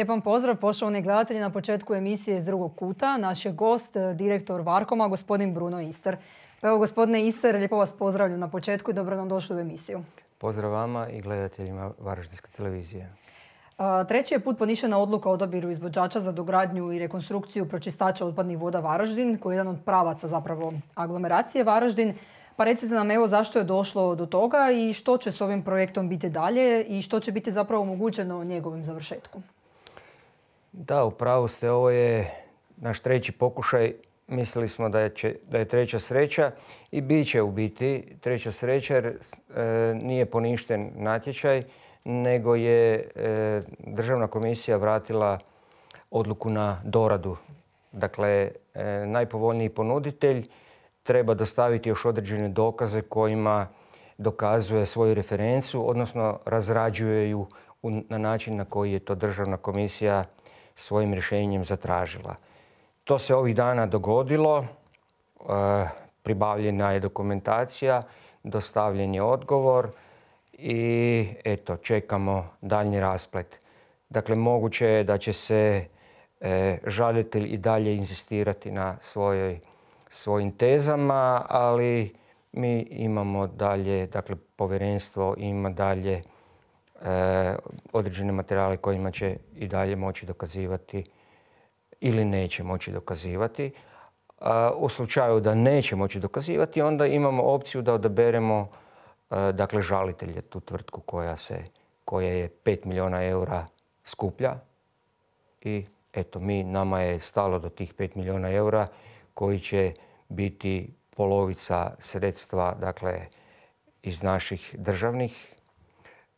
vam pozdrav poštovani gledatelji na početku emisije iz drugog kuta. Naš je gost, eh, direktor Varkoma, gospodin Bruno Ister. Pa evo, gospodine Ister, lijepo vas pozdravljam na početku i dobro nam došli u emisiju. Pozdrav vama i gledateljima Varaždinske televizije. Eh, treći je put poništena odluka o odabiru izvođača za dogradnju i rekonstrukciju pročistača otpadnih voda Varaždin, koji je jedan od pravaca zapravo aglomeracije Varaždin. Pa recite nam evo zašto je došlo do toga i što će s ovim projektom biti dalje i što će biti zapravo omogućeno njegovim završetkom. Da, u pravu ste. Ovo je naš treći pokušaj. Mislili smo da je, će, da je treća sreća i bit će u biti treća sreća jer e, nije poništen natječaj nego je e, državna komisija vratila odluku na doradu. Dakle, e, najpovoljniji ponuditelj treba dostaviti još određene dokaze kojima dokazuje svoju referencu, odnosno razrađuje ju na način na koji je to državna komisija svojim rješenjem zatražila. To se ovih dana dogodilo, e, pribavljena je dokumentacija, dostavljen je odgovor i eto, čekamo daljnji rasplet. Dakle, moguće je da će se e, žalitelj i dalje inzistirati na svojim tezama, ali mi imamo dalje, dakle, povjerenstvo ima dalje E, određene materijale kojima će i dalje moći dokazivati ili neće moći dokazivati. E, u slučaju da neće moći dokazivati, onda imamo opciju da odaberemo e, dakle, žalitelje, tu tvrtku koja, se, je 5 milijuna eura skuplja. I eto, mi, nama je stalo do tih 5 milijuna eura koji će biti polovica sredstva dakle, iz naših državnih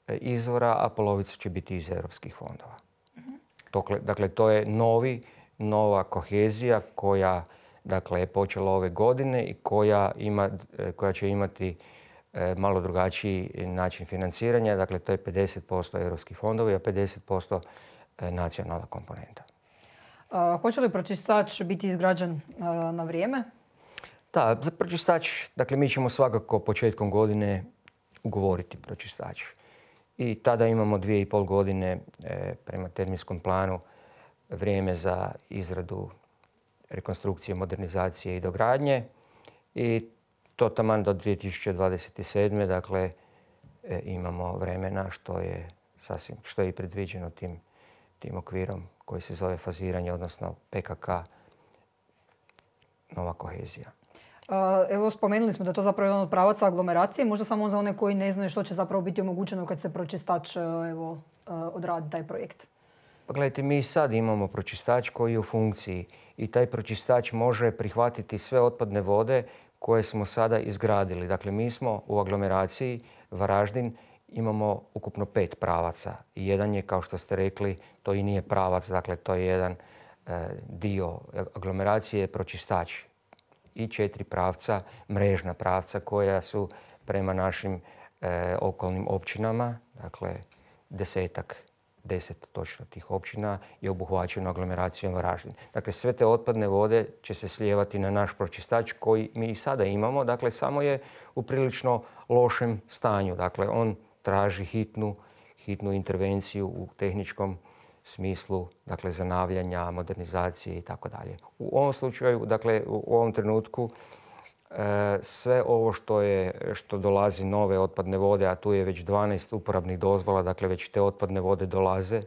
E, izvora, a polovica će biti iz europskih fondova. dakle, to je novi, nova kohezija koja dakle, je počela ove godine i koja, ima, e, koja će imati e, malo drugačiji način financiranja. Dakle, to je 50% europskih fondova a 50% nacionalna komponenta. A, hoće li pročistač biti izgrađen na vrijeme? Da, za pročistač, dakle, mi ćemo svakako početkom godine ugovoriti pročistač i tada imamo dvije i pol godine e, prema terminskom planu vrijeme za izradu rekonstrukcije, modernizacije i dogradnje i to taman do 2027. dakle e, imamo vremena što je sasvim što je i predviđeno tim tim okvirom koji se zove faziranje odnosno PKK nova kohezija. Evo spomenuli smo da je to zapravo jedan od pravaca aglomeracije, možda samo za one koji ne znaju što će zapravo biti omogućeno kad se pročistač e, e, odradi taj projekt. Pa gledajte, mi sad imamo pročistač koji je u funkciji i taj pročistač može prihvatiti sve otpadne vode koje smo sada izgradili. Dakle, mi smo u aglomeraciji Varaždin imamo ukupno pet pravaca. Jedan je, kao što ste rekli, to i nije pravac, dakle to je jedan e, dio aglomeracije, pročistač i četiri pravca, mrežna pravca koja su prema našim e, okolnim općinama, dakle desetak, deset točno tih općina je obuhvaćeno aglomeracijom Varaždin. Dakle, sve te otpadne vode će se slijevati na naš pročistač koji mi i sada imamo, dakle samo je u prilično lošem stanju. Dakle, on traži hitnu, hitnu intervenciju u tehničkom smislu dakle, zanavljanja, modernizacije i tako dalje. U ovom slučaju, dakle, u ovom trenutku, e, sve ovo što, je, što dolazi nove otpadne vode, a tu je već 12 uporabnih dozvola, dakle već te otpadne vode dolaze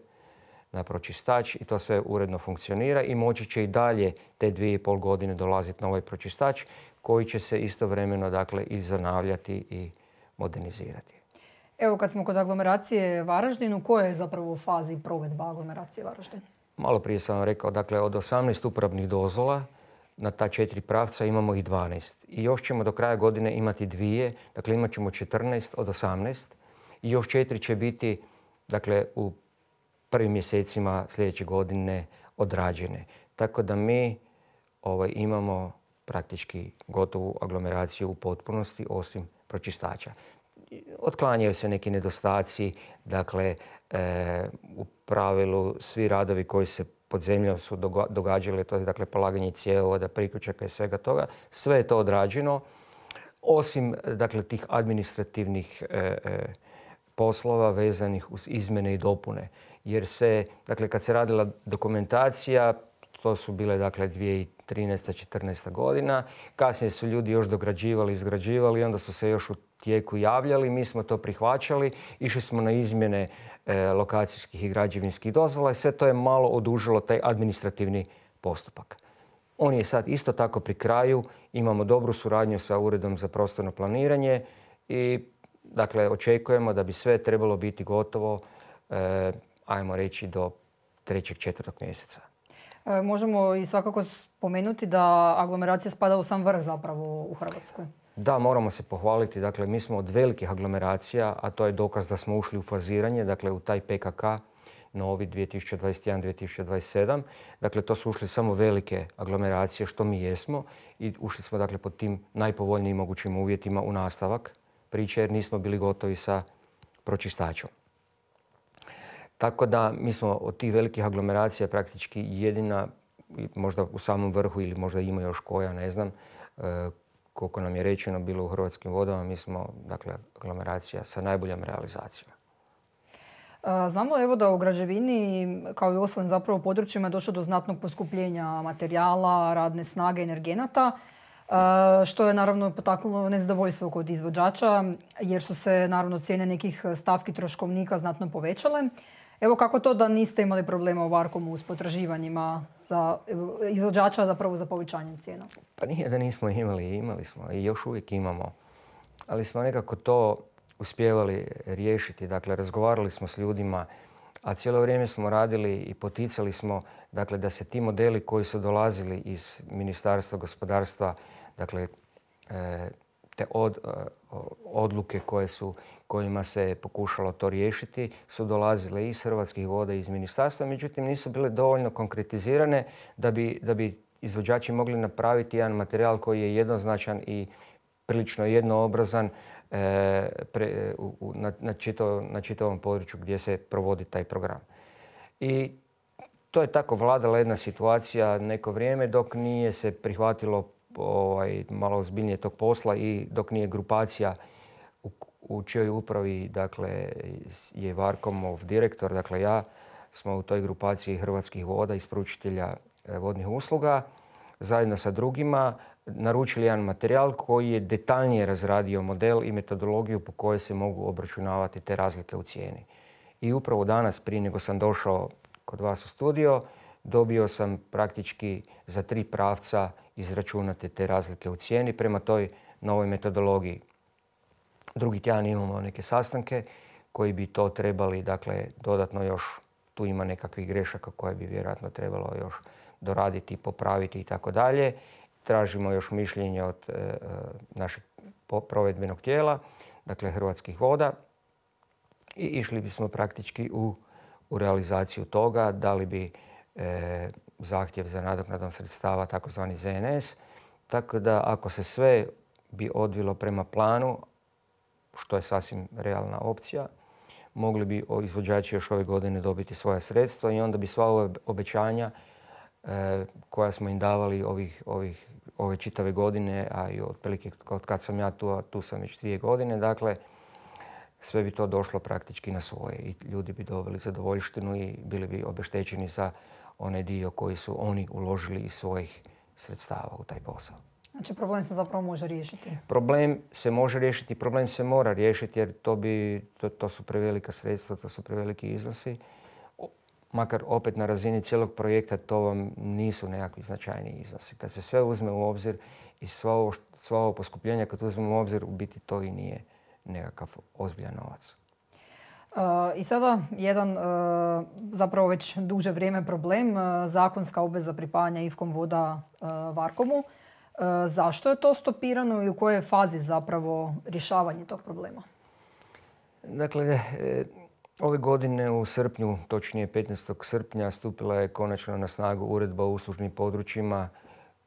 na pročistač i to sve uredno funkcionira i moći će i dalje te dvije i pol godine dolaziti na ovaj pročistač koji će se istovremeno dakle i zanavljati i modernizirati. Evo kad smo kod aglomeracije u kojoj je zapravo u fazi provedba aglomeracije Varaždin? Malo prije sam vam rekao, dakle od 18 upravnih dozvola na ta četiri pravca imamo ih 12. I još ćemo do kraja godine imati dvije, dakle imat ćemo 14 od 18. I još četiri će biti dakle, u prvim mjesecima sljedeće godine odrađene. Tako da mi ovaj, imamo praktički gotovu aglomeraciju u potpunosti osim pročistača otklanjaju se neki nedostaci, dakle e, u pravilu svi radovi koji se pod zemljom su događali, to je dakle polaganje da priključaka i svega toga, sve je to odrađeno, osim dakle tih administrativnih e, e, poslova vezanih uz izmjene i dopune. Jer se, dakle, kad se radila dokumentacija, to su bile dakle 2013. 14. godina. Kasnije su ljudi još dograđivali, izgrađivali i onda su se još u tijeku javljali, mi smo to prihvaćali, išli smo na izmjene e, lokacijskih i građevinskih dozvola i sve to je malo odužilo taj administrativni postupak. On je sad isto tako pri kraju, imamo dobru suradnju sa Uredom za prostorno planiranje i dakle očekujemo da bi sve trebalo biti gotovo, e, ajmo reći, do trećeg, četvrtog mjeseca. E, možemo i svakako spomenuti da aglomeracija spada u sam vrh zapravo u Hrvatskoj. Da, moramo se pohvaliti. Dakle, mi smo od velikih aglomeracija, a to je dokaz da smo ušli u faziranje, dakle u taj PKK novi 2021-2027. Dakle, to su ušli samo velike aglomeracije, što mi jesmo. I ušli smo dakle pod tim najpovoljnijim mogućim uvjetima u nastavak priče jer nismo bili gotovi sa pročistačom. Tako da mi smo od tih velikih aglomeracija praktički jedina, možda u samom vrhu ili možda ima još koja, ne znam, koliko nam je rečeno bilo u Hrvatskim vodama, mi smo, dakle, aglomeracija sa najboljom realizacijom. Znamo evo da u građevini, kao i u ostalim zapravo područjima, je došlo do znatnog poskupljenja materijala, radne snage, energenata, što je naravno potaknulo nezadovoljstvo kod izvođača, jer su se naravno cijene nekih stavki troškovnika znatno povećale. Evo kako to da niste imali problema u Varkomu s potraživanjima za izvođača zapravo za povećanjem cijena? Pa nije da nismo imali, imali smo i još uvijek imamo. Ali smo nekako to uspjevali riješiti. Dakle, razgovarali smo s ljudima, a cijelo vrijeme smo radili i poticali smo dakle, da se ti modeli koji su dolazili iz Ministarstva gospodarstva, dakle, e, te e, odluke koje su kojima se pokušalo to riješiti su dolazile iz Hrvatskih voda i iz ministarstva, međutim nisu bile dovoljno konkretizirane da bi, izvođači mogli napraviti jedan materijal koji je jednoznačan i prilično jednoobrazan e, na, čitavom području gdje se provodi taj program. I to je tako vladala jedna situacija neko vrijeme dok nije se prihvatilo ovaj, malo ozbiljnije tog posla i dok nije grupacija u čijoj upravi dakle, je Varkomov direktor, dakle ja, smo u toj grupaciji Hrvatskih voda, isporučitelja e, vodnih usluga, zajedno sa drugima naručili jedan materijal koji je detaljnije razradio model i metodologiju po kojoj se mogu obračunavati te razlike u cijeni. I upravo danas, prije nego sam došao kod vas u studio, dobio sam praktički za tri pravca izračunate te razlike u cijeni prema toj novoj metodologiji. Drugi tjedan imamo neke sastanke koji bi to trebali, dakle, dodatno još, tu ima nekakvih grešaka koje bi vjerojatno trebalo još doraditi, popraviti i tako dalje. Tražimo još mišljenje od e, e, našeg provedbenog tijela, dakle Hrvatskih voda i išli bismo praktički u, realizaciju toga, da li bi e, zahtjev za nadoknadom sredstava, takozvani ZNS, tako da ako se sve bi odvilo prema planu, što je sasvim realna opcija, mogli bi izvođači još ove godine dobiti svoja sredstva i onda bi sva ova obećanja e, koja smo im davali ovih, ove čitave godine, a i otprilike od kad sam ja tu, a tu sam već dvije godine, dakle, sve bi to došlo praktički na svoje i ljudi bi dobili zadovoljštinu i bili bi obeštećeni za onaj dio koji su oni uložili iz svojih sredstava u taj posao. Znači problem se zapravo može riješiti? Problem se može riješiti, problem se mora riješiti jer to, to, su prevelika sredstva, to su preveliki iznosi. makar opet na razini cijelog projekta to vam nisu nekakvi značajni iznosi. Kad se sve uzme u obzir i sva ovo, sva ovo poskupljenja kad uzmemo u obzir, u biti to i nije nekakav ozbiljan novac. E, I sada jedan e, zapravo već duže vrijeme problem, e, zakonska obveza pripajanja Ivkom voda Varkomu. E, zašto je to stopirano i u kojoj je fazi zapravo rješavanje tog problema? Dakle, e, ove godine u srpnju, točnije 15. srpnja, stupila je konačno na snagu uredba o uslužnim područjima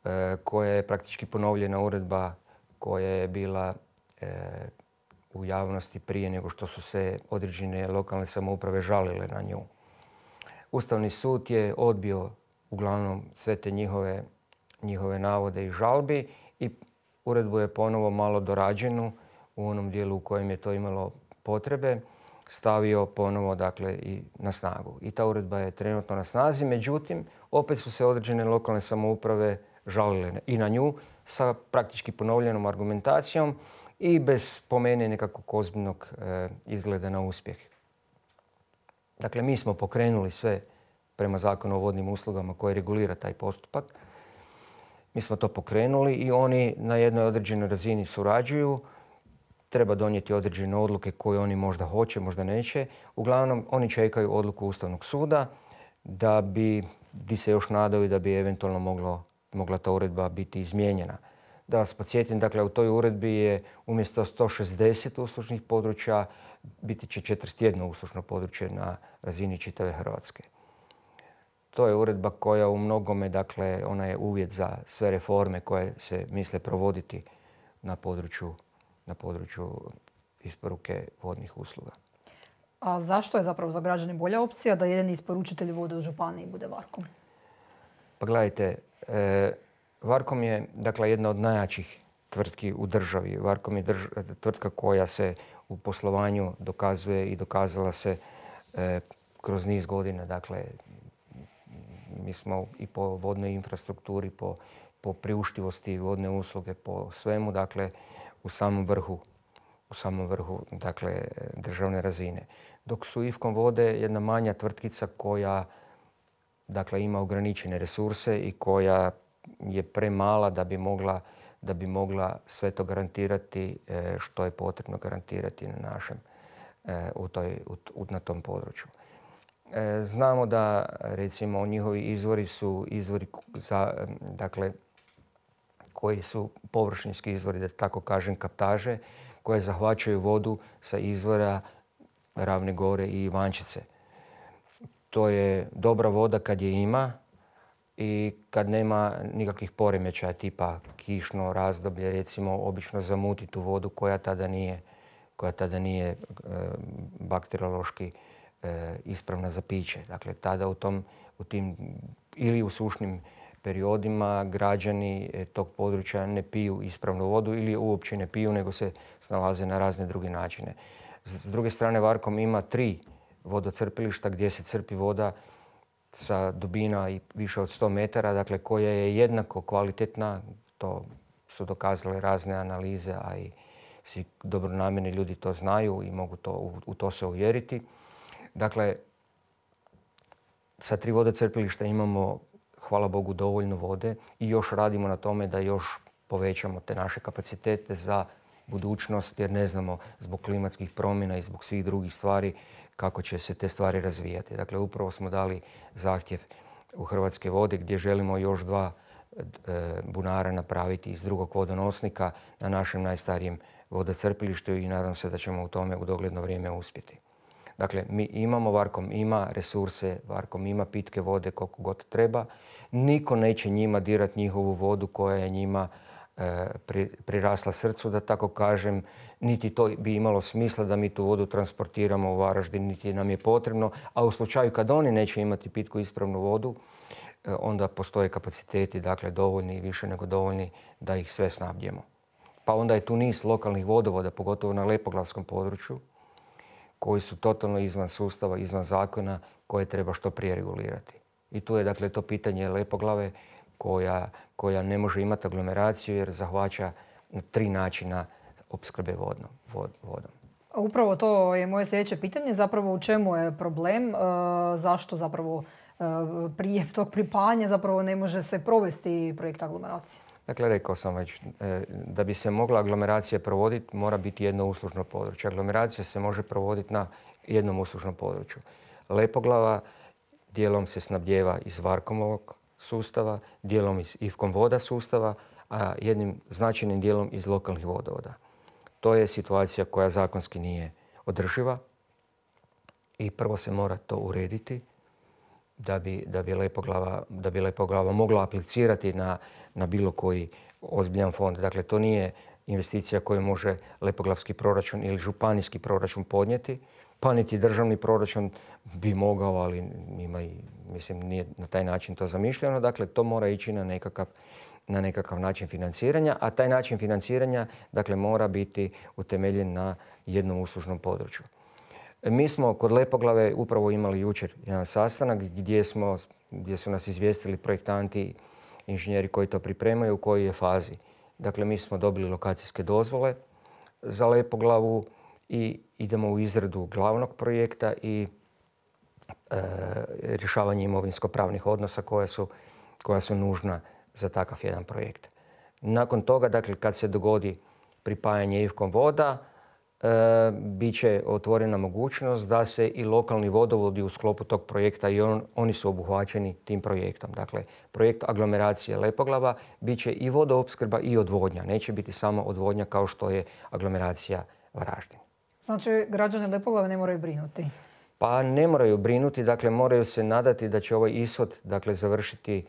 e, koja je praktički ponovljena uredba koja je bila u javnosti prije nego što su se određene lokalne samouprave žalile na nju. Ustavni sud je odbio uglavnom sve te njihove njihove navode i žalbi i uredbu je ponovo malo dorađenu u onom dijelu u kojem je to imalo potrebe stavio ponovo dakle i na snagu. I ta uredba je trenutno na snazi, međutim opet su se određene lokalne samouprave žalile i na nju sa praktički ponovljenom argumentacijom i bez pomene meni nekakvog ozbiljnog e, izgleda na uspjeh. Dakle, mi smo pokrenuli sve prema zakonu o vodnim uslugama koje regulira taj postupak. Mi smo to pokrenuli i oni na jednoj određenoj razini surađuju. Treba donijeti određene odluke koje oni možda hoće, možda neće. Uglavnom, oni čekaju odluku Ustavnog suda da bi, di se još nadaju da bi eventualno mogla ta uredba biti izmijenjena. Da vas podsjetim, dakle, u toj uredbi je umjesto 160 uslužnih područja, biti će 41 uslužno područje na razini čitave Hrvatske. To je uredba koja u mnogome, dakle, ona je uvjet za sve reforme koje se misle provoditi na području, na području isporuke vodnih usluga. A zašto je zapravo za građane bolja opcija da jedan isporučitelj vode u Županiji bude Varkom? Pa gledajte, e, Varkom je dakle, jedna od najjačih tvrtki u državi. Varkom je tvrtka koja se u poslovanju dokazuje i dokazala se e, kroz niz godina. Dakle, mi smo i po vodnoj infrastrukturi, po, po priuštivosti vodne usluge, po svemu, dakle, u samom vrhu u samom vrhu dakle, državne razine. Dok su Ivkom vode jedna manja tvrtkica koja dakle, ima ograničene resurse i koja je premala da bi mogla, da bi mogla sve to garantirati e, što je potrebno garantirati na našem, e, u toj, u, na tom području. E, znamo da recimo njihovi izvori su izvori za, dakle, koji su površinski izvori, da tako kažem, kaptaže, koje zahvaćaju vodu sa izvora Ravne Gore i Ivančice. To je dobra voda kad je ima i kad nema nikakvih poremećaja tipa kišno razdoblje, recimo obično zamuti tu vodu koja tada nije, koja tada nije e, bakteriološki E, ispravna za piće. Dakle, tada u, tom, u tim ili u sušnim periodima građani e, tog područja ne piju ispravnu vodu ili uopće ne piju, nego se snalaze na razne druge načine. S druge strane, Varkom ima tri vodocrpilišta gdje se crpi voda sa dubina i više od 100 metara, dakle koja je jednako kvalitetna, to su dokazale razne analize, a i svi dobronamjerni ljudi to znaju i mogu to, u, u to se uvjeriti. Dakle, sa tri vode crpilišta imamo, hvala Bogu, dovoljno vode i još radimo na tome da još povećamo te naše kapacitete za budućnost jer ne znamo zbog klimatskih promjena i zbog svih drugih stvari kako će se te stvari razvijati. Dakle, upravo smo dali zahtjev u Hrvatske vode gdje želimo još dva e, bunara napraviti iz drugog vodonosnika na našem najstarijem vodocrpilištu i nadam se da ćemo u tome u dogledno vrijeme uspjeti. Dakle, mi imamo, Varkom ima resurse, Varkom ima pitke vode koliko god treba. Niko neće njima dirati njihovu vodu koja je njima e, prirasla srcu, da tako kažem. Niti to bi imalo smisla da mi tu vodu transportiramo u Varaždin, niti nam je potrebno. A u slučaju kad oni neće imati pitku ispravnu vodu, e, onda postoje kapaciteti, dakle, dovoljni i više nego dovoljni da ih sve snabdjemo. Pa onda je tu niz lokalnih vodovoda, pogotovo na Lepoglavskom području, koji su totalno izvan sustava, izvan zakona koje treba što prije regulirati. I tu je dakle to pitanje lepoglave koja, koja ne može imati aglomeraciju jer zahvaća tri načina opskrbe vodnom, vod, vodom. Upravo to je moje sljedeće pitanje. Zapravo u čemu je problem? E, zašto zapravo e, prije tog pripajanja zapravo ne može se provesti projekt aglomeracije? Dakle, rekao sam već, e, da bi se mogla aglomeracija provoditi, mora biti jedno uslužno područje. Aglomeracija se može provoditi na jednom uslužnom području. Lepoglava dijelom se snabdjeva iz Varkomovog sustava, dijelom iz Ivkom voda sustava, a jednim značajnim dijelom iz lokalnih vodovoda. To je situacija koja zakonski nije održiva i prvo se mora to urediti da bi, da bi, Lepoglava, mogla aplicirati na, bilo koji ozbiljan fond. Dakle, to nije investicija koju može Lepoglavski proračun ili županijski proračun podnijeti, pa niti državni proračun bi mogao, ali ima i, mislim, nije na taj način to zamišljeno. Dakle, to mora ići na nekakav način financiranja, a taj način financiranja dakle, mora biti utemeljen na jednom uslužnom području. Mi smo kod Lepoglave upravo imali jučer jedan sastanak gdje, smo, gdje su nas izvijestili projektanti, inženjeri koji to pripremaju, u kojoj je fazi. Dakle, mi smo dobili lokacijske dozvole za Lepoglavu i idemo u izradu glavnog projekta i e, rješavanje imovinsko-pravnih odnosa koja su, koja su nužna za takav jedan projekt. Nakon toga, dakle, kad se dogodi pripajanje Ivkom voda, E, bit će otvorena mogućnost da se i lokalni vodovodi u sklopu tog projekta i on, oni su obuhvaćeni tim projektom. Dakle, projekt aglomeracije Lepoglava bit će i vodoopskrba i odvodnja. Neće biti samo odvodnja kao što je aglomeracija Varaždin. Znači, građani Lepoglave ne moraju brinuti? Pa ne moraju brinuti, dakle moraju se nadati da će ovaj ishod dakle, završiti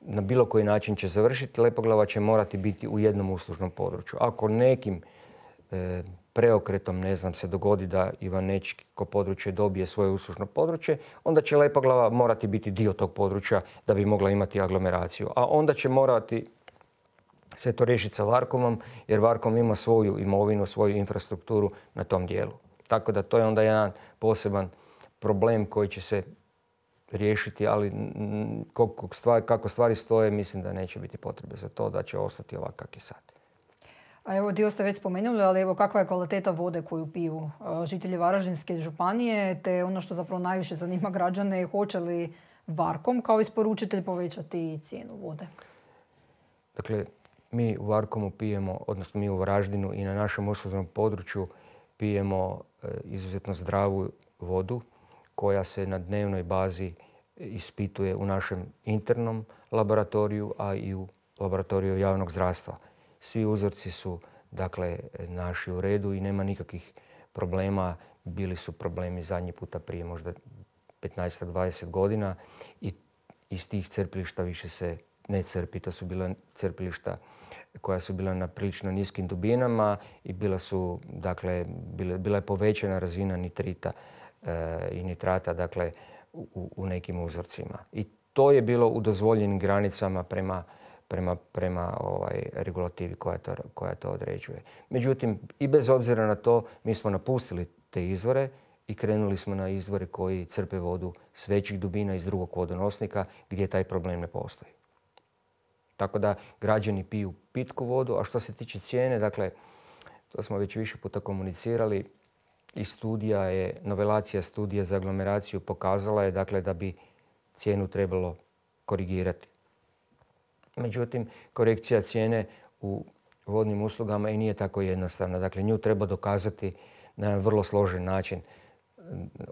na bilo koji način će završiti. Lepoglava će morati biti u jednom uslužnom području. Ako nekim e, preokretom, ne znam, se dogodi da Ivanečko područje dobije svoje uslužno područje, onda će Lepoglava morati biti dio tog područja da bi mogla imati aglomeraciju. A onda će morati se to riješiti sa Varkomom, jer Varkom ima svoju imovinu, svoju infrastrukturu na tom dijelu. Tako da to je onda jedan poseban problem koji će se riješiti, ali kako stvari stoje, mislim da neće biti potrebe za to, da će ostati ovak kak je sad. A evo dio ste već spomenuli, ali evo kakva je kvaliteta vode koju piju e, žitelji Varaždinske županije, te ono što zapravo najviše zanima građane je hoće li Varkom kao isporučitelj povećati cijenu vode? Dakle, mi u Varkomu pijemo, odnosno mi u Varaždinu i na našem uslužnom području pijemo e, izuzetno zdravu vodu koja se na dnevnoj bazi ispituje u našem internom laboratoriju, a i u laboratoriju javnog zdravstva. Svi uzorci su dakle naši u redu i nema nikakvih problema. Bili su problemi zadnji puta prije možda 15-20 godina i iz tih crpilišta više se ne crpi. To su bila crpilišta koja su bila na prilično niskim dubinama i bila su, dakle, bila, je povećana razina nitrita eh, i nitrata, dakle, u, u nekim uzorcima. I to je bilo u dozvoljenim granicama prema prema, prema ovaj, regulativi koja to, koja to određuje. Međutim, i bez obzira na to, mi smo napustili te izvore i krenuli smo na izvore koji crpe vodu s većih dubina iz drugog vodonosnika gdje taj problem ne postoji. Tako da građani piju pitku vodu, a što se tiče cijene, dakle, to smo već više puta komunicirali, i studija je, novelacija studije za aglomeraciju pokazala je dakle da bi cijenu trebalo korigirati. Međutim, korekcija cijene u vodnim uslugama i nije tako jednostavna. Dakle, nju treba dokazati na jedan vrlo složen način.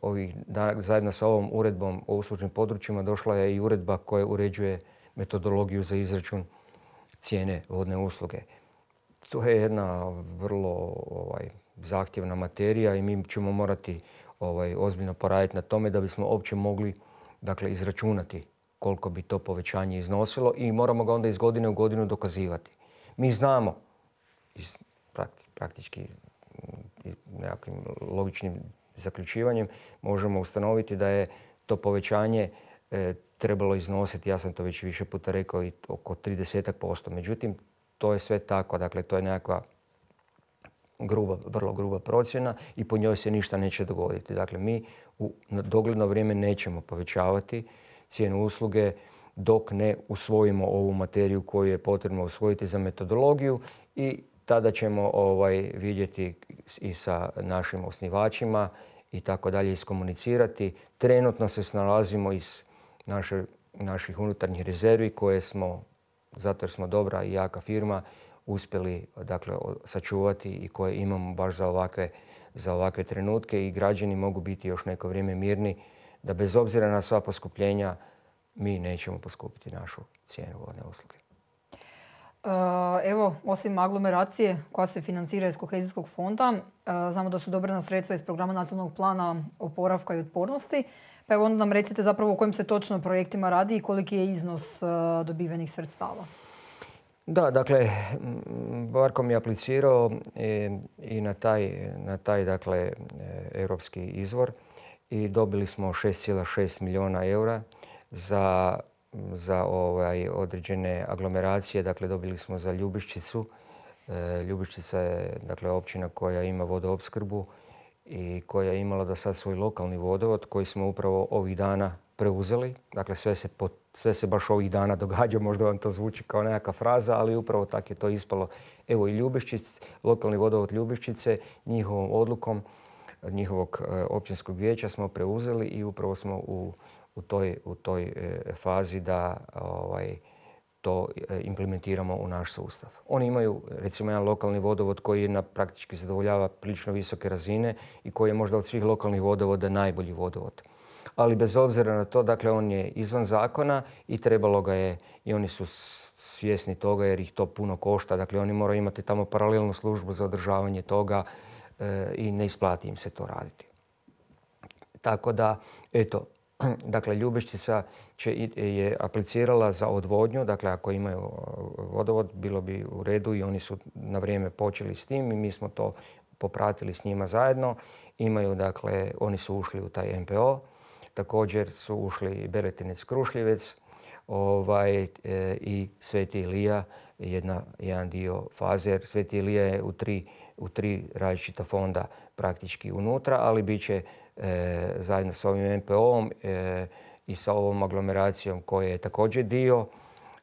Ovih, zajedno sa ovom uredbom o uslužnim područjima došla je i uredba koja uređuje metodologiju za izračun cijene vodne usluge. To je jedna vrlo ovaj, zahtjevna materija i mi ćemo morati ovaj, ozbiljno poraditi na tome da bismo uopće mogli dakle, izračunati koliko bi to povećanje iznosilo i moramo ga onda iz godine u godinu dokazivati. Mi znamo iz praktički mm, nekakvim logičnim zaključivanjem možemo ustanoviti da je to povećanje e, trebalo iznositi, ja sam to već više puta rekao, i oko 30%. Međutim, to je sve tako, dakle to je nekakva gruba, vrlo gruba procjena i po njoj se ništa neće dogoditi. Dakle, mi u dogledno vrijeme nećemo povećavati cijenu usluge dok ne usvojimo ovu materiju koju je potrebno usvojiti za metodologiju i tada ćemo ovaj, vidjeti i sa našim osnivačima i tako dalje iskomunicirati. Trenutno se snalazimo iz naše, naših unutarnjih rezervi koje smo, zato jer smo dobra i jaka firma, uspjeli dakle, sačuvati i koje imamo baš za ovakve, za ovakve trenutke i građani mogu biti još neko vrijeme mirni da bez obzira na sva poskupljenja mi nećemo poskupiti našu cijenu vodne usluge. E, evo, osim aglomeracije koja se financira iz kohezijskog fonda, e, znamo da su dobrena sredstva iz programa nacionalnog plana oporavka i otpornosti. Pa evo onda nam recite zapravo o kojim se točno projektima radi i koliki je iznos e, dobivenih sredstava. Da, dakle, mi je aplicirao i na taj, na taj dakle, europski izvor i dobili smo 6,6 milijuna eura za, za ovaj, određene aglomeracije. Dakle, dobili smo za Ljubiščicu. E, je dakle, općina koja ima vodoopskrbu i koja je imala do sad svoj lokalni vodovod koji smo upravo ovih dana preuzeli. Dakle, sve se, sve se baš ovih dana događa, možda vam to zvuči kao nekakva fraza, ali upravo tako je to ispalo. Evo i Ljubiščic, lokalni vodovod Ljubiščice, njihovom odlukom njihovog e, općinskog vijeća smo preuzeli i upravo smo u, u toj, u toj e, fazi da ovaj, to e, implementiramo u naš sustav. Oni imaju recimo jedan lokalni vodovod koji na praktički zadovoljava prilično visoke razine i koji je možda od svih lokalnih vodovoda najbolji vodovod. Ali bez obzira na to, dakle, on je izvan zakona i trebalo ga je i oni su svjesni toga jer ih to puno košta. Dakle, oni moraju imati tamo paralelnu službu za održavanje toga, E, i ne isplati im se to raditi. Tako da, eto, dakle, Ljubešćica je aplicirala za odvodnju, dakle, ako imaju e, vodovod, bilo bi u redu i oni su na vrijeme počeli s tim i mi smo to popratili s njima zajedno. Imaju, dakle, oni su ušli u taj MPO, također su ušli Beretinec Krušljivec ovaj, e, i Sveti Ilija, jedna, jedan dio fazer. Sveti Ilija je u tri u tri različita fonda praktički unutra, ali bit će e, zajedno sa ovim MPO-om e, i sa ovom aglomeracijom koja je također dio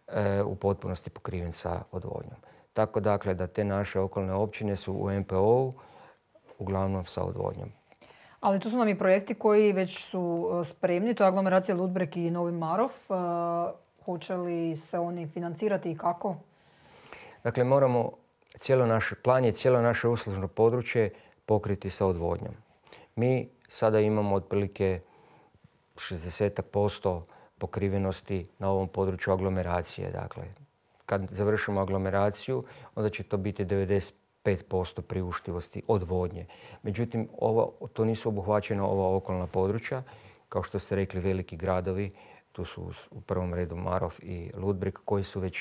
e, u potpunosti pokriven sa odvodnjom. Tako dakle da te naše okolne općine su u MPO-u uglavnom sa odvodnjom. Ali tu su nam i projekti koji već su spremni, to je aglomeracija Ludbreg i Novi Marov. Hoće li se oni financirati i kako? Dakle, moramo cijelo naš plan je cijelo naše uslužno područje pokriti sa odvodnjom. Mi sada imamo otprilike 60% pokrivenosti na ovom području aglomeracije. Dakle, kad završimo aglomeraciju, onda će to biti 95% priuštivosti odvodnje. Međutim, to nisu obuhvaćena ova okolna područja. Kao što ste rekli, veliki gradovi, tu su u prvom redu Marov i Ludbrik, koji su već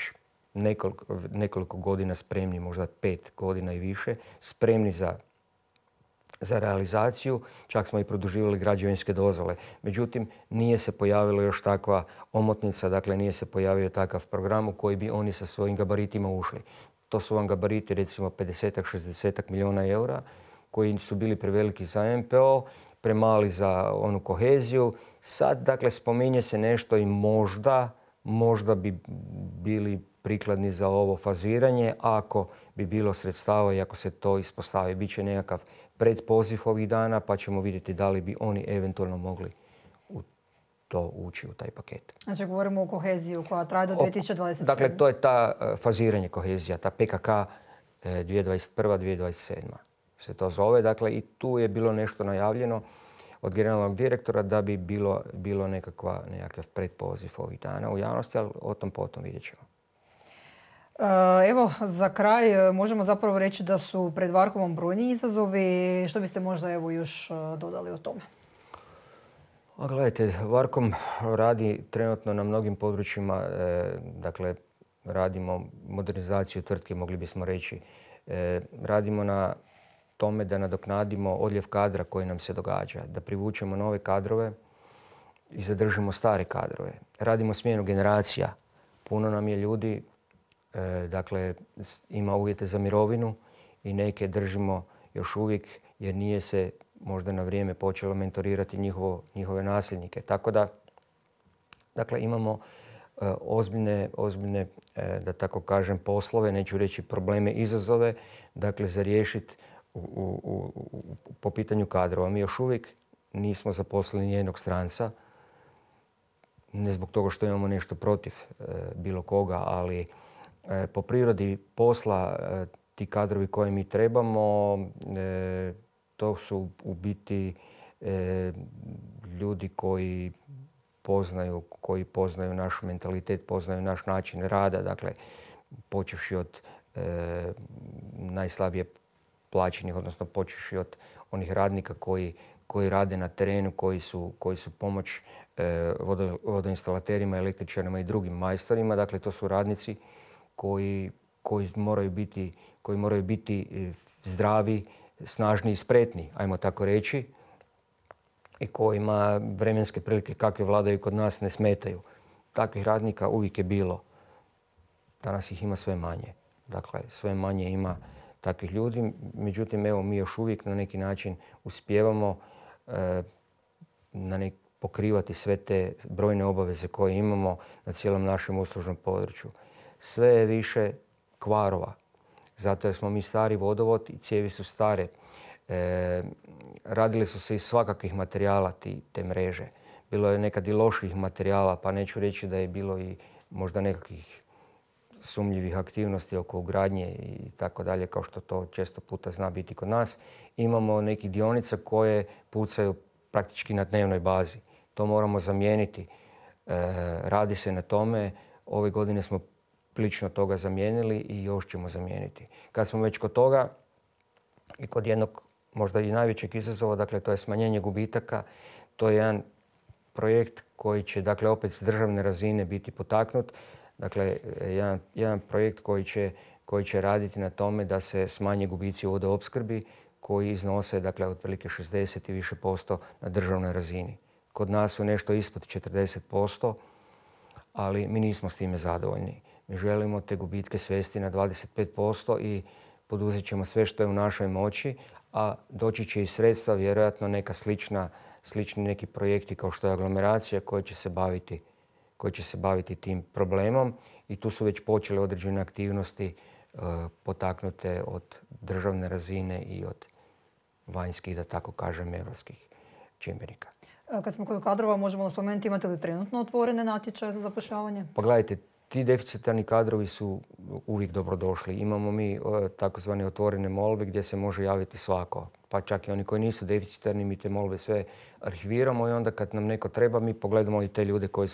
nekoliko, godina spremni, možda pet godina i više, spremni za za realizaciju, čak smo i produživali građevinske dozvole. Međutim, nije se pojavila još takva omotnica, dakle nije se pojavio takav program u koji bi oni sa svojim gabaritima ušli. To su vam gabariti recimo 50-60 milijuna eura koji su bili preveliki za MPO, premali za onu koheziju. Sad, dakle, spominje se nešto i možda, možda bi bili prikladni za ovo faziranje. Ako bi bilo sredstava i ako se to ispostavi, bit će nekakav predpoziv ovih dana pa ćemo vidjeti da li bi oni eventualno mogli to ući u taj paket. Znači govorimo o koheziju koja traje do 2027. Dakle, to je ta e, faziranje kohezija, ta PKK 2021-2027 e, se to zove. Dakle, i tu je bilo nešto najavljeno od generalnog direktora da bi bilo, nekakva, nekakav predpoziv ovih dana u javnosti, ali o tom potom vidjet ćemo. E, evo, za kraj e, možemo zapravo reći da su pred Varkovom brojni izazovi. Što biste možda evo još e, dodali o tome? A gledajte, Varkom radi trenutno na mnogim područjima. dakle, radimo modernizaciju tvrtke, mogli bismo reći. radimo na tome da nadoknadimo odljev kadra koji nam se događa, da privučemo nove kadrove i zadržimo stare kadrove. Radimo smjenu generacija. Puno nam je ljudi E, dakle ima uvjete za mirovinu i neke držimo još uvijek jer nije se možda na vrijeme počelo mentorirati njihovo, njihove nasljednike. Tako da dakle, imamo e, ozbiljne, ozbiljne, e, da tako kažem, poslove, neću reći probleme, izazove, dakle, za riješiti u, po pitanju kadrova. Mi još uvijek nismo zaposlili nijednog stranca, ne zbog toga što imamo nešto protiv bilo koga, ali E, po prirodi posla e, ti kadrovi koje mi trebamo, e, to su u biti ljudi koji poznaju, koji poznaju naš mentalitet, poznaju naš način rada, dakle počevši od najslabije plaćenih, odnosno počevši od onih radnika koji, koji rade na terenu, koji su, koji su pomoć vodoinstalaterima, električarima i drugim majstorima. Dakle, to su radnici koji, moraju, biti, koji moraju biti e, zdravi, snažni i spretni, ajmo tako reći, i kojima vremenske prilike kakve vladaju kod nas ne smetaju. Takvih radnika uvijek je bilo. Danas ih ima sve manje. Dakle, sve manje ima takvih ljudi. Međutim, evo, mi još uvijek na neki način uspijevamo e, na nek pokrivati sve te brojne obaveze koje imamo na cijelom našem uslužnom području sve je više kvarova. Zato jer smo mi stari vodovod i cijevi su stare. E, radili su se iz svakakvih materijala te mreže. Bilo je nekad i loših materijala, pa neću reći da je bilo i možda nekakvih sumljivih aktivnosti oko ugradnje i tako dalje, kao što to često puta zna biti kod nas. Imamo neki dionica koje pucaju praktički na dnevnoj bazi. To moramo zamijeniti. E, radi se na tome. Ove godine smo prilično toga zamijenili i još ćemo zamijeniti. Kad smo već kod toga i kod jednog možda i najvećeg izazova, dakle to je smanjenje gubitaka, to je jedan projekt koji će dakle opet s državne razine biti potaknut. Dakle, jedan, jedan projekt koji će, koji će raditi na tome da se smanje gubici u vodoopskrbi koji iznose dakle otprilike 60 i više posto na državnoj razini. Kod nas su nešto ispod 40 posto, ali mi nismo s time zadovoljni želimo te gubitke svesti na 25% i poduzet ćemo sve što je u našoj moći, a doći će i sredstva, vjerojatno neka slična, slični neki projekti kao što je aglomeracija koja će se baviti koji će se baviti tim problemom i tu su već počele određene aktivnosti e, potaknute od državne razine i od vanjskih, da tako kažem, europskih čimbenika. E, kad smo kod kadrova, možemo spomenuti, imate li trenutno otvorene natječaje za zapošljavanje? Pa ti deficitarni kadrovi su uvijek dobrodošli. Imamo mi e, takozvane otvorene molbe gdje se može javiti svako. Pa čak i oni koji nisu deficitarni, mi te molbe sve arhiviramo i onda kad nam neko treba, mi pogledamo i te ljude koji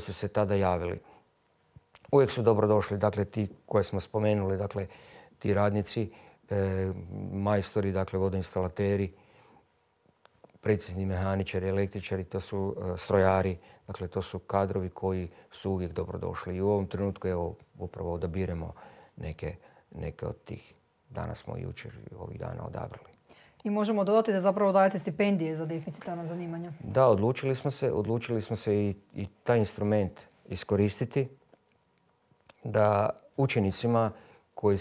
su se, tada javili. Uvijek su dobrodošli, dakle, ti koje smo spomenuli, dakle, ti radnici, e, majstori, dakle, vodoinstalateri, precizni mehaničari, električari, to su e, strojari, dakle to su kadrovi koji su uvijek dobrodošli. I u ovom trenutku evo, upravo odabiremo neke, neke od tih. Danas smo i jučer ovih dana odabrali. I možemo dodati da zapravo dajete stipendije za deficitarna zanimanja. Da, odlučili smo se, odlučili smo se i, taj instrument iskoristiti da učenicima koji,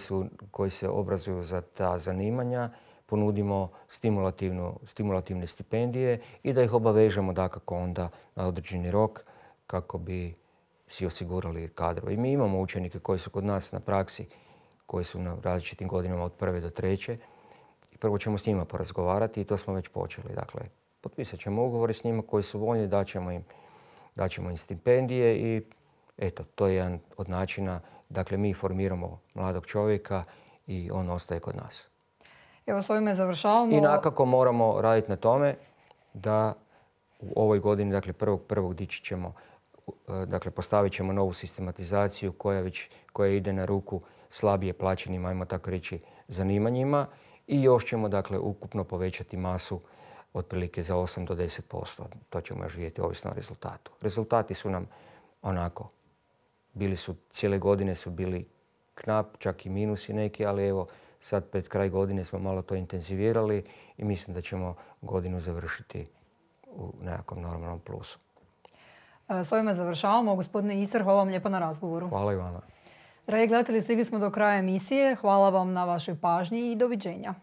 koji se obrazuju za ta zanimanja ponudimo stimulativne stipendije i da ih obavežemo dakako onda na određeni rok kako bi si osigurali kadro. I mi imamo učenike koji su kod nas na praksi, koji su na različitim godinama od prve do treće. I prvo ćemo s njima porazgovarati i to smo već počeli. Dakle, potpisat ćemo ugovori s njima koji su voljni, daćemo im, daćemo im stipendije i eto, to je jedan od načina. Dakle, mi formiramo mladog čovjeka i on ostaje kod nas. Evo s ovime završavamo. I nakako moramo raditi na tome da u ovoj godini, dakle prvog prvog dići ćemo, e, dakle postavit ćemo novu sistematizaciju koja, već, koja ide na ruku slabije plaćenim, ajmo tako reći, zanimanjima i još ćemo dakle ukupno povećati masu otprilike za 8 do 10%. To ćemo još vidjeti ovisno o rezultatu. Rezultati su nam onako, bili su cijele godine su bili knap, čak i minusi neki, ali evo Sad pred kraj godine smo malo to intenzivirali i mislim da ćemo godinu završiti u nekakvom normalnom plusu. S ovime završavamo. Gospodine Isar, hvala vam lijepo na razgovoru. Hvala i vama. Dragi gledatelji, stigli smo do kraja emisije. Hvala vam na vašoj pažnji i doviđenja.